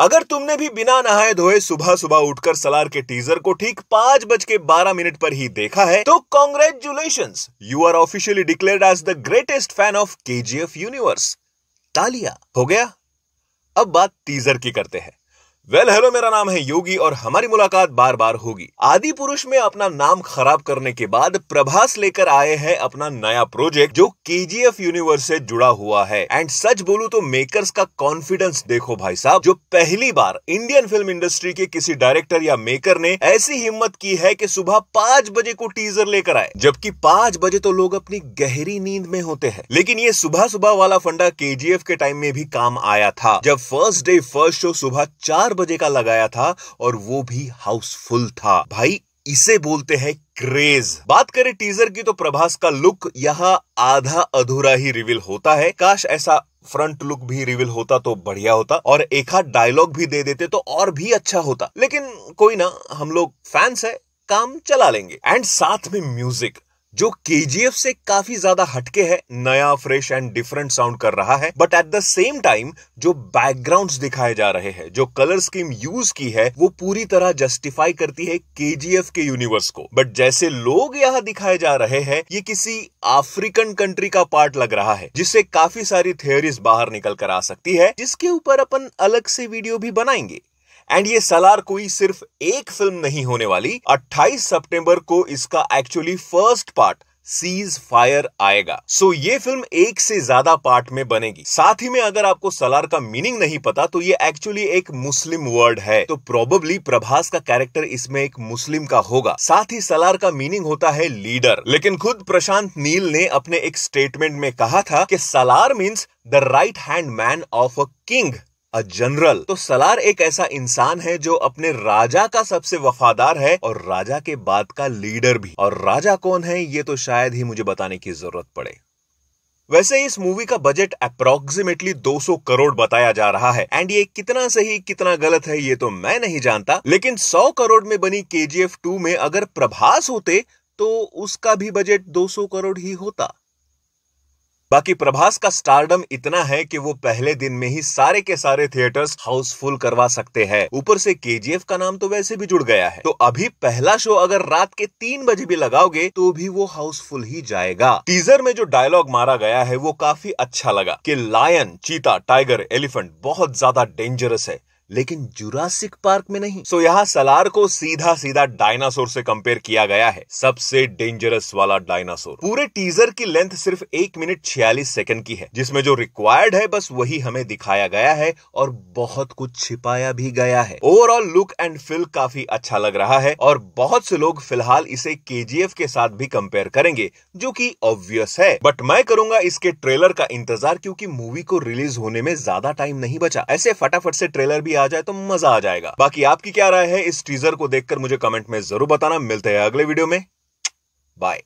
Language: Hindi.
अगर तुमने भी बिना नहाए धोए सुबह सुबह उठकर सलार के टीजर को ठीक पांच बज के बारह मिनट पर ही देखा है तो congratulation you are officially declare as the greatest fan of K universe तालिया हो गया अब बात टीजर की करते हैं वेल well, हेलो मेरा नाम है योगी और हमारी मुलाकात बार बार होगी आदि पुरुष में अपना नाम खराब करने के बाद प्रभास लेकर आए हैं अपना नया प्रोजेक्ट जो एफ यूनिवर्स से जुड़ा हुआ है एंड सच बोलू तो मेकर्स का कॉन्फिडेंस देखो भाई साहब जो पहली बार इंडियन फिल्म इंडस्ट्री के किसी डायरेक्टर या मेकर ने ऐसी हिम्मत की है की सुबह पाँच बजे को टीजर लेकर आए जबकि पांच बजे तो लोग अपनी गहरी नींद में होते हैं लेकिन ये सुबह सुबह वाला फंडा के के टाइम में भी काम आया था जब फर्स्ट डे फर्स्ट शो सुबह चार चार बजे का लगाया था और वो भी हाउसफुल था भाई इसे बोलते हैं क्रेज बात करें टीजर की तो प्रभास का लुक यहाँ आधा अधूरा ही रिवील होता है काश ऐसा फ्रंट लुक भी रिवील होता तो बढ़िया होता और एक हाथ डायलॉग भी दे देते तो और भी अच्छा होता लेकिन कोई ना हम लोग फैंस है काम चला लेंगे एंड साथ में म्यूजिक जो केजीएफ से काफी ज्यादा हटके है नया फ्रेश एंड डिफरेंट साउंड कर रहा है but at the same time जो बैकग्राउंड्स दिखाए जा रहे हैं जो कलर स्कीम यूज की है वो पूरी तरह जस्टिफाई करती है केजीएफ के यूनिवर्स को बट जैसे लोग यहाँ दिखाए जा रहे हैं ये किसी अफ्रीकन कंट्री का पार्ट लग रहा है जिससे काफी सारी थियोरीज बाहर निकल कर आ सकती है जिसके ऊपर अपन अलग से वीडियो भी बनाएंगे एंड ये सलार कोई सिर्फ एक फिल्म नहीं होने वाली 28 सितंबर को इसका actually first part ceasefire आएगा सो so, ये फिल्म एक से ज्यादा पार्ट में बनेगी साथ ही में अगर आपको सलार का मीनिंग नहीं पता तो ये एक्चुअली एक मुस्लिम वर्ड है तो प्रोबेबली प्रभास का कैरेक्टर इसमें एक मुस्लिम का होगा साथ ही सलार का मीनिंग होता है लीडर लेकिन खुद प्रशांत नील ने अपने एक स्टेटमेंट में कहा था कि Salaar means the right hand man of a king a general तो सलार एक ऐसा इंसान है जो अपने राजा का सबसे वफादार है और राजा के बाद का लीडर भी और राजा कौन है ये तो शायद ही मुझे बताने की जरूरत पड़े वैसे इस मूवी का बजट अप्रोक्सीमेटली 200 करोड़ बताया जा रहा है एंड ये कितना सही कितना गलत है ये तो मैं नहीं जानता लेकिन 100 करोड़ में बनी के जी में अगर प्रभास होते तो उसका भी बजट 200 करोड़ ही होता बाकी प्रभास का स्टारडम इतना है कि वो पहले दिन में ही सारे के सारे थिएटर्स हाउसफुल करवा सकते हैं ऊपर से केजीएफ का नाम तो वैसे भी जुड़ गया है तो अभी पहला शो अगर रात के तीन बजे भी लगाओगे तो भी वो हाउसफुल ही जाएगा टीजर में जो डायलॉग मारा गया है वो काफी अच्छा लगा की लायन चीता टाइगर एलिफेंट बहुत ज्यादा डेंजरस है लेकिन जुरासिक पार्क में नहीं सो so, यहाँ सलार को सीधा सीधा डायनासोर से कंपेयर किया गया है सबसे डेंजरस वाला डायनासोर पूरे टीजर की लेंथ सिर्फ एक मिनट छियालीस सेकंड की है जिसमें जो रिक्वायर्ड है बस वही हमें दिखाया गया है और बहुत कुछ छिपाया भी गया है ओवरऑल लुक एंड फील काफी अच्छा लग रहा है और बहुत से लोग फिलहाल इसे के के साथ भी कंपेयर करेंगे जो की ऑब्वियस है बट मैं करूंगा इसके ट्रेलर का इंतजार क्यूँकी मूवी को रिलीज होने में ज्यादा टाइम नहीं बचा ऐसे फटाफट से ट्रेलर भी आ जाए तो मजा आ जाएगा बाकी आपकी क्या राय है इस टीजर को देखकर मुझे कमेंट में जरूर बताना मिलते हैं अगले वीडियो में बाय